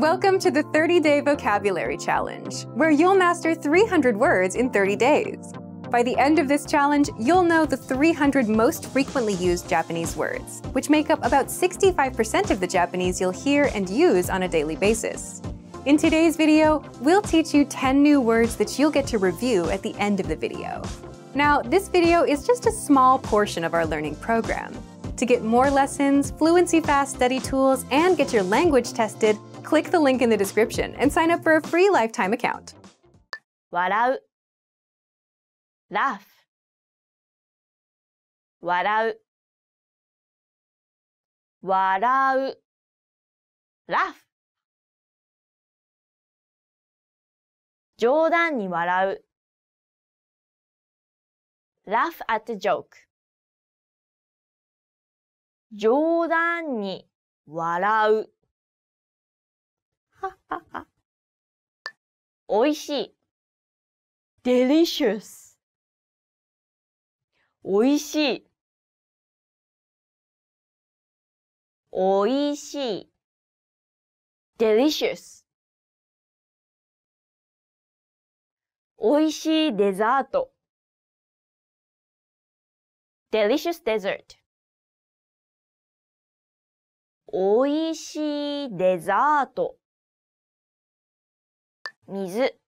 Welcome to the 30 Day Vocabulary Challenge, where you'll master 300 words in 30 days. By the end of this challenge, you'll know the 300 most frequently used Japanese words, which make up about 65% of the Japanese you'll hear and use on a daily basis. In today's video, we'll teach you 10 new words that you'll get to review at the end of the video. Now, this video is just a small portion of our learning program. To get more lessons, Fluency Fast study tools, and get your language tested, Click the link in the description and sign up for a free lifetime account. 笑う laugh 笑う笑う laugh 冗談に笑う laugh at a joke 美味しい。delicious 美味しい。おいしい。delicious 美味しいデザート。delicious dessert 美味しいデザート。水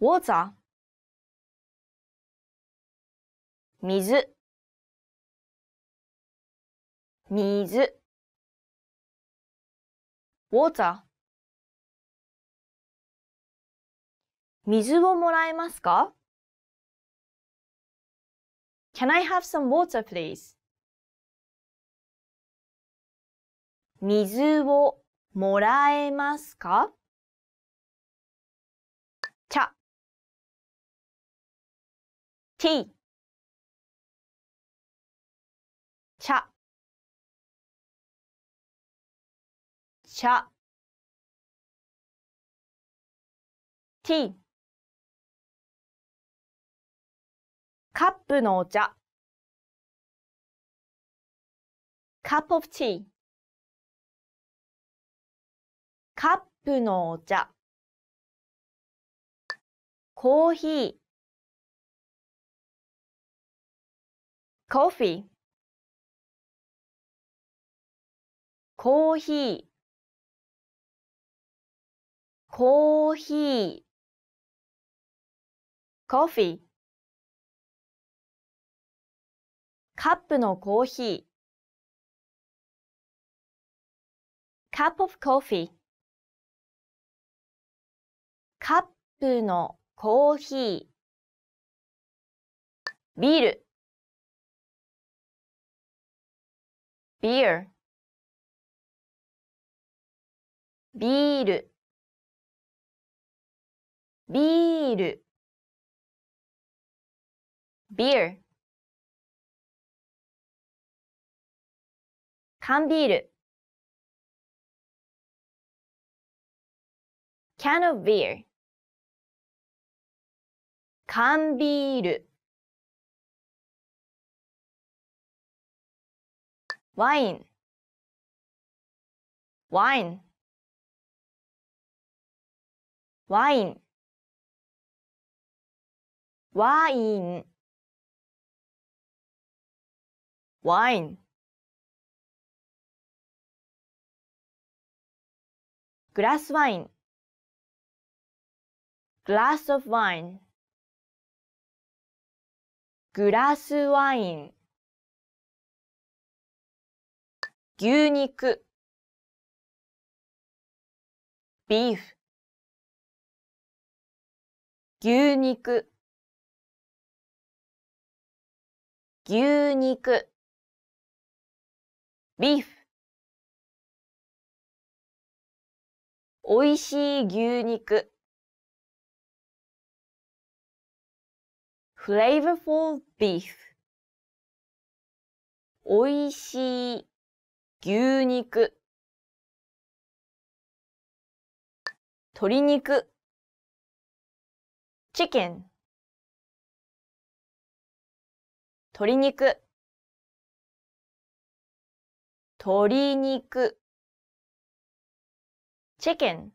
ウォーター水水ウォーター水をもらえますか ?Can I have some water, please? 水をもらえますか茶 tea 茶茶 tea カップのお茶 cup of tea カップのお茶コーヒーコーヒーコーヒーコーヒーコーヒーカップのコーヒーカップ of coffee カップのコーヒービールビールビールビールビール缶ビール can of beer 缶ビールワインワインワインワインワイングラスワイン glass of wine グラスワイン牛肉ビーフ牛肉牛肉ビーフおいしい牛肉 flavorful beef おいしい牛肉鶏肉 chicken 鶏肉鶏肉 chicken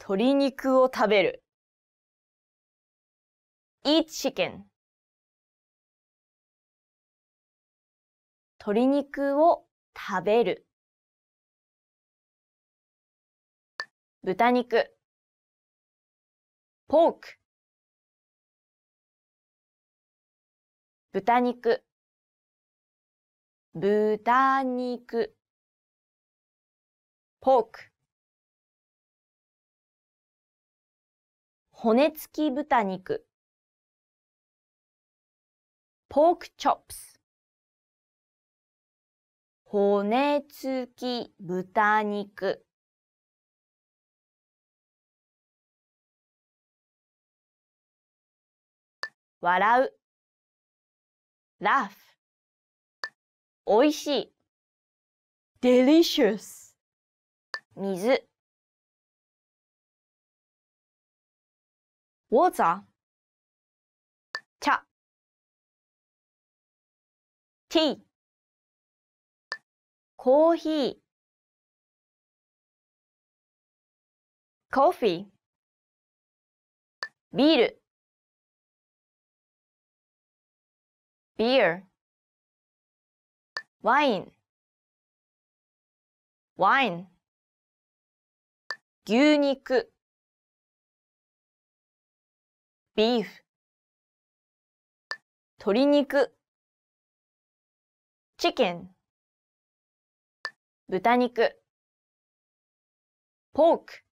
鶏肉を食べる eat c h 鶏肉を食べる。豚肉。ポーク。豚肉。豚肉。ポーク。骨付き豚肉。pork chops 骨付き豚肉笑う laugh おいしい delicious 水 water tea コーヒー coffee ビール beer wine wine 牛肉 beef 鶏肉 chicken 豚肉 pork